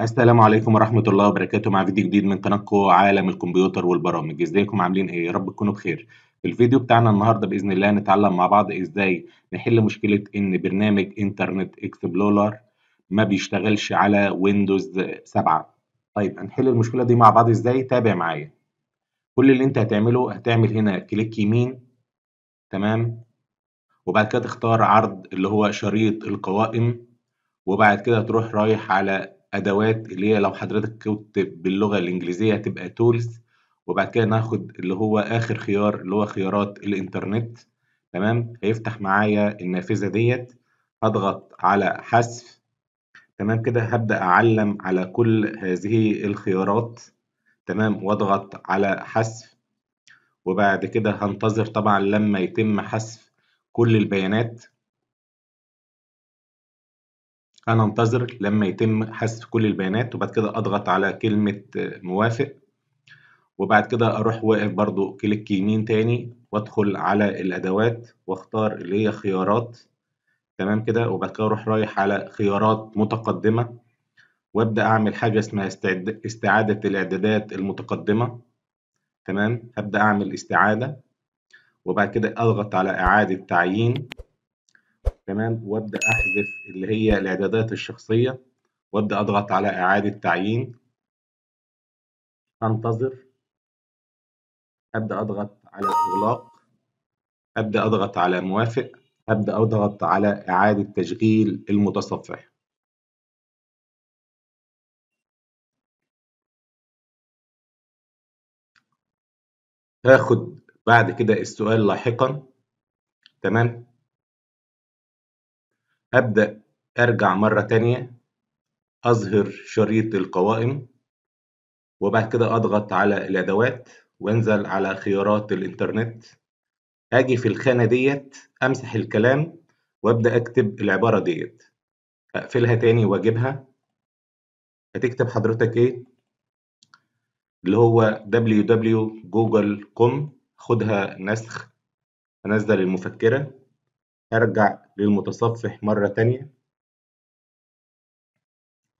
السلام عليكم ورحمة الله وبركاته مع فيديو جديد من قناتكم عالم الكمبيوتر والبرامج ازيكم عاملين ايه يا رب تكونوا بخير في الفيديو بتاعنا النهاردة بإذن الله نتعلم مع بعض ازاي نحل مشكلة ان برنامج انترنت اكسبلورر ما بيشتغلش على ويندوز 7 طيب هنحل المشكلة دي مع بعض ازاي تابع معايا كل اللي انت هتعمله هتعمل هنا كليك يمين تمام وبعد كده تختار عرض اللي هو شريط القوائم وبعد كده تروح رايح على أدوات اللي هي لو حضرتك كنت باللغة الإنجليزية هتبقى تولز وبعد كده ناخد اللي هو آخر خيار اللي هو خيارات الإنترنت تمام هيفتح معايا النافذة ديت هضغط على حذف تمام كده هبدأ أعلم على كل هذه الخيارات تمام واضغط على حذف وبعد كده هنتظر طبعا لما يتم حذف كل البيانات انا انتظر لما يتم حذف كل البيانات وبعد كده اضغط على كلمة موافق وبعد كده اروح واقف برضو كليك يمين تاني وادخل على الادوات واختار اللي هي خيارات تمام كده وبعد كده اروح رايح على خيارات متقدمة وابدا اعمل حاجة اسمها استعادة الاعدادات المتقدمة تمام هبدا اعمل استعادة وبعد كده اضغط على اعادة تعيين تمام وابدا احذف اللي هي الاعدادات الشخصيه وابدا اضغط على اعاده تعيين انتظر ابدا اضغط على اغلاق ابدا اضغط على موافق ابدا اضغط على اعاده تشغيل المتصفح هاخد بعد كده السؤال لاحقا تمام أبدأ أرجع مرة تانية أظهر شريط القوائم وبعد كده أضغط على الأدوات وأنزل على خيارات الإنترنت أجي في الخانة ديت أمسح الكلام وأبدأ أكتب العبارة ديت أقفلها تاني وأجيبها هتكتب حضرتك إيه اللي هو www.google.com خدها نسخ أنزل المفكرة أرجع للمتصفح مرة تانية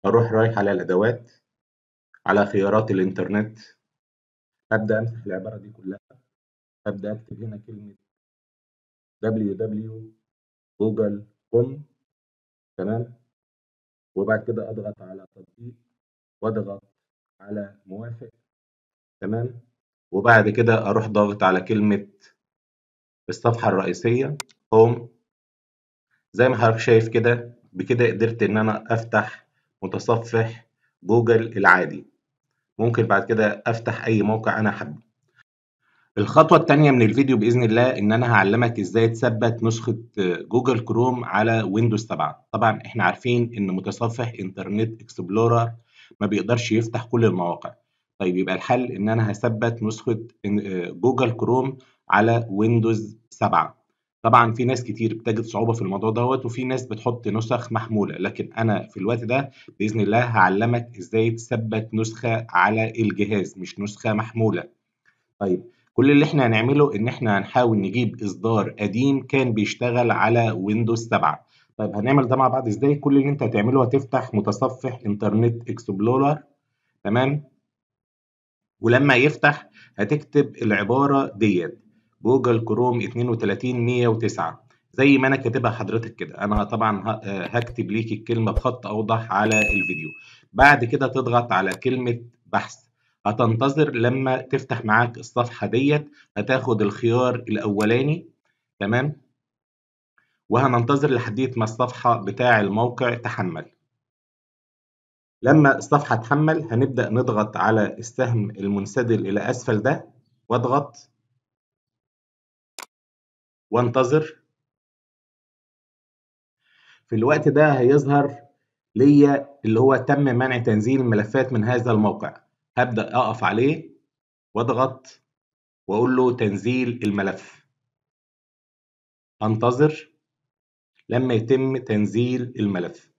أروح رايح على الأدوات على خيارات الإنترنت أبدأ أمسح العبارة دي كلها أبدأ أكتب هنا كلمة www.google.com تمام وبعد كده أضغط على تطبيق وأضغط على موافق تمام وبعد كده أروح ضاغط على كلمة الصفحة الرئيسية home زي ما حضرتك شايف كده بكده قدرت إن أنا أفتح متصفح جوجل العادي ممكن بعد كده أفتح أي موقع أنا حابه الخطوة التانية من الفيديو بإذن الله إن أنا هعلمك إزاي تثبت نسخة جوجل كروم على ويندوز 7 طبعا إحنا عارفين إن متصفح إنترنت إكسبلورر ما بيقدرش يفتح كل المواقع طيب يبقى الحل إن أنا هثبت نسخة آه، جوجل كروم على ويندوز 7 طبعا في ناس كتير بتجد صعوبة في الموضوع دوت وفي ناس بتحط نسخ محمولة لكن أنا في الوقت ده بإذن الله هعلمك إزاي تثبت نسخة على الجهاز مش نسخة محمولة طيب كل اللي احنا هنعمله إن احنا هنحاول نجيب إصدار قديم كان بيشتغل على ويندوز 7 طيب هنعمل ده مع بعض إزاي كل اللي انت هتعمله هتفتح متصفح انترنت اكسبلورر تمام ولما يفتح هتكتب العبارة ديت جوجل كروم 32 109 زي ما انا كاتبها حضرتك كده انا طبعا آه، هكتب ليك الكلمه بخط اوضح على الفيديو بعد كده تضغط على كلمه بحث هتنتظر لما تفتح معاك الصفحه ديت هتاخد الخيار الاولاني تمام وهننتظر لحد ما الصفحه بتاع الموقع تحمل لما الصفحه تحمل هنبدا نضغط على السهم المنسدل الى اسفل ده واضغط وانتظر في الوقت ده هيظهر ليا اللي هو تم منع تنزيل الملفات من هذا الموقع هبدأ أقف عليه واضغط واقول له تنزيل الملف انتظر لما يتم تنزيل الملف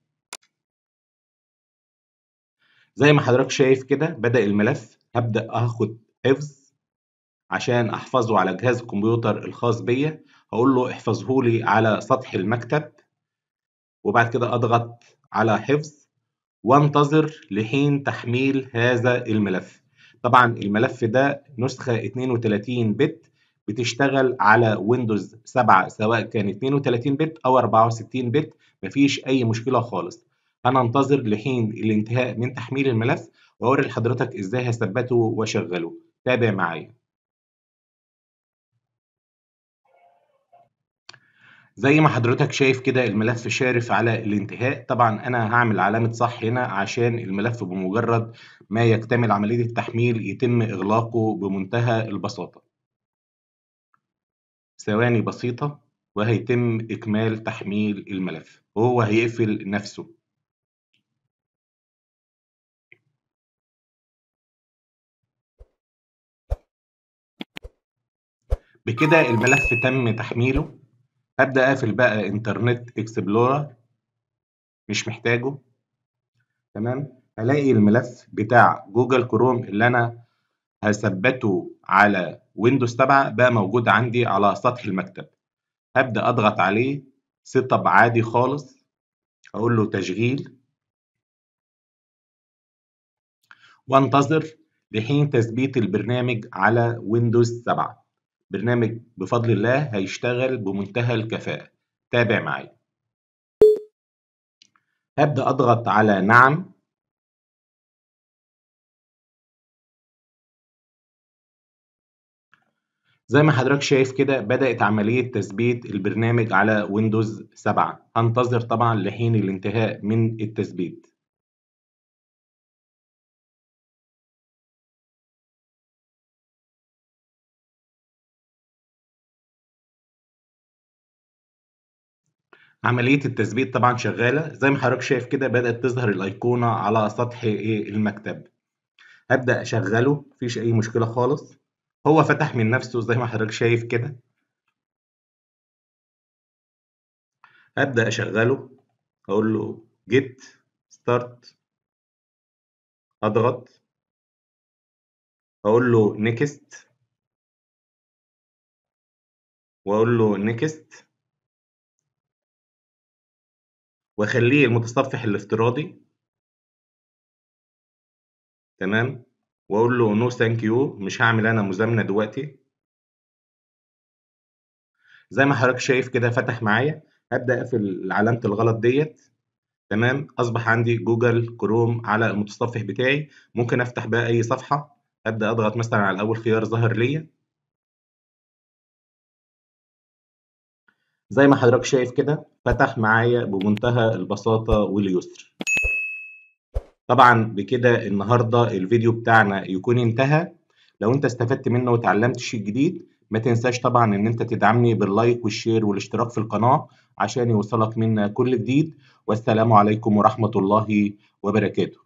زي ما حضرتك شايف كده بدأ الملف هبدأ اخد حفظ عشان احفظه على جهاز الكمبيوتر الخاص بيا اقول له احفظه لي على سطح المكتب وبعد كده اضغط على حفظ وانتظر لحين تحميل هذا الملف طبعا الملف ده نسخة 32 بت بتشتغل على ويندوز 7 سواء كان 32 بت او 64 بت مفيش اي مشكلة خالص هننتظر لحين الانتهاء من تحميل الملف واوري لحضرتك ازاي هثبته واشغله تابع معايا زي ما حضرتك شايف كده الملف شارف على الانتهاء طبعا انا هعمل علامة صح هنا عشان الملف بمجرد ما يكتمل عملية التحميل يتم اغلاقه بمنتهى البساطة ثواني بسيطة وهيتم اكمال تحميل الملف وهو هيقفل نفسه بكده الملف تم تحميله هبدأ اقفل بقى انترنت اكسبلورر مش محتاجه تمام هلاقي الملف بتاع جوجل كروم اللي انا هثبته على ويندوز 7 بقى موجود عندي على سطح المكتب هبدأ اضغط عليه سيت اب عادي خالص اقول له تشغيل وانتظر لحين تثبيت البرنامج على ويندوز 7 برنامج بفضل الله هيشتغل بمنتهى الكفاءة تابع معايا هبدأ أضغط على نعم زي ما حضرتك شايف كده بدأت عملية تثبيت البرنامج على ويندوز 7 هنتظر طبعا لحين الانتهاء من التثبيت عملية التثبيت طبعا شغالة زي ما حضرتك شايف كده بدأت تظهر الأيقونة على سطح إيه، المكتب هبدأ أشغله مفيش أي مشكلة خالص هو فتح من نفسه زي ما حضرتك شايف كده هبدأ أشغله أقول له جيت ستارت أضغط أقول له نيكست وأقول له نيكست واخليه المتصفح الافتراضي تمام واقول له نو ثانك يو مش هعمل انا مزامنه دلوقتي زي ما حضرتك شايف كده فتح معايا هبدا اقفل علامه الغلط ديت تمام اصبح عندي جوجل كروم على المتصفح بتاعي ممكن افتح بقى اي صفحه ابدا اضغط مثلا على اول خيار ظهر ليا زي ما حضرتك شايف كده فتح معايا بمنتهى البساطة واليسر طبعا بكده النهاردة الفيديو بتاعنا يكون انتهى لو انت استفدت منه وتعلمت شيء جديد ما تنساش طبعا ان انت تدعمني باللايك والشير والاشتراك في القناة عشان يوصلك منا كل جديد والسلام عليكم ورحمة الله وبركاته